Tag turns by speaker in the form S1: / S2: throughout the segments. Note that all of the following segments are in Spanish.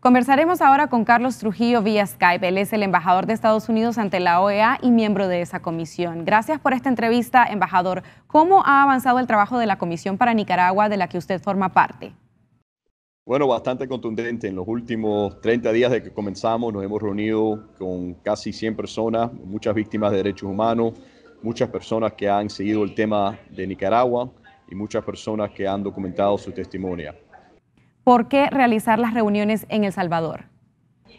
S1: Conversaremos ahora con Carlos Trujillo vía Skype. Él es el embajador de Estados Unidos ante la OEA y miembro de esa comisión. Gracias por esta entrevista, embajador. ¿Cómo ha avanzado el trabajo de la Comisión para Nicaragua de la que usted forma parte?
S2: Bueno, bastante contundente. En los últimos 30 días de que comenzamos nos hemos reunido con casi 100 personas, muchas víctimas de derechos humanos, muchas personas que han seguido el tema de Nicaragua y muchas personas que han documentado su testimonio.
S1: ¿Por qué realizar las reuniones en El Salvador?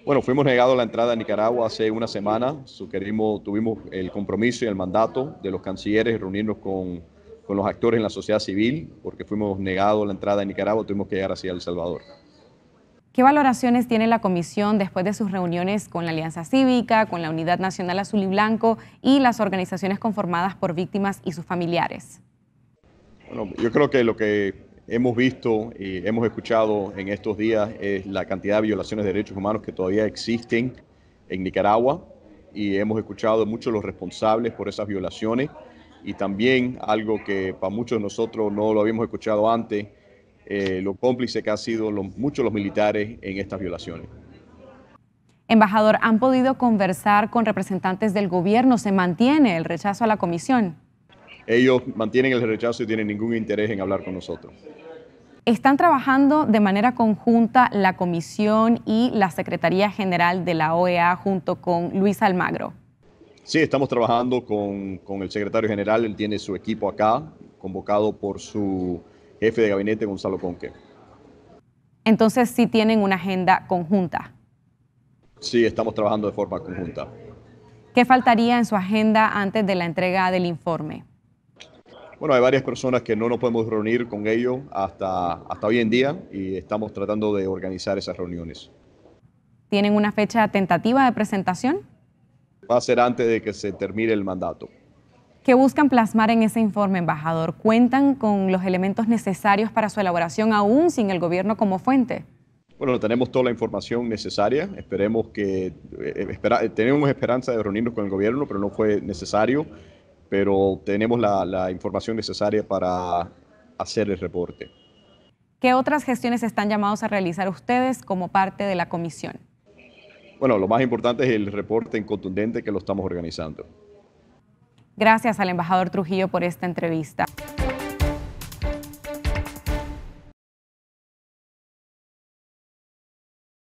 S2: Bueno, fuimos negados la entrada a Nicaragua hace una semana. Sugerimos, tuvimos el compromiso y el mandato de los cancilleres reunirnos con, los actores en la sociedad civil, porque fuimos negados la entrada a Nicaragua, tuvimos que llegar hacia El Salvador.
S1: ¿Qué valoraciones tiene la comisión después de sus reuniones con la Alianza Cívica, con la Unidad Nacional Azul y Blanco y las organizaciones conformadas por víctimas y sus familiares?
S2: Bueno, yo creo que lo que hemos visto y hemos escuchado en estos días la cantidad de violaciones de derechos humanos que todavía existen en Nicaragua y hemos escuchado muchos los responsables por esas violaciones y también algo que para muchos de nosotros no lo habíamos escuchado antes, eh, lo cómplice que han sido muchos los militares en estas violaciones.
S1: Embajador, ¿han podido conversar con representantes del gobierno? ¿Se mantiene el rechazo a la comisión?
S2: ellos mantienen el rechazo y tienen ningún interés en hablar con nosotros.
S1: Están trabajando de manera conjunta la Comisión y la Secretaría General de la OEA junto con Luis Almagro.
S2: Sí, estamos trabajando con, con el secretario general, él tiene su equipo acá, convocado por su jefe de gabinete, Gonzalo Conque.
S1: Entonces sí tienen una agenda conjunta.
S2: Sí, estamos trabajando de forma conjunta.
S1: ¿Qué faltaría en su agenda antes de la entrega del informe?
S2: Bueno, hay varias personas que no nos podemos reunir con ellos hasta, hasta hoy en día y estamos tratando de organizar esas reuniones.
S1: ¿Tienen una fecha tentativa de presentación?
S2: Va a ser antes de que se termine el mandato.
S1: ¿Qué buscan plasmar en ese informe, embajador? ¿Cuentan con los elementos necesarios para su elaboración aún sin el gobierno como fuente?
S2: Bueno, tenemos toda la información necesaria. Esperemos que eh, tenemos esperanza de reunirnos con el gobierno, pero no fue necesario pero tenemos la, información necesaria para hacer el reporte.
S1: ¿Qué otras gestiones están llamados a realizar ustedes como parte de la comisión?
S2: Bueno, lo más importante es el reporte en contundente que lo estamos organizando.
S1: Gracias al embajador Trujillo por esta entrevista.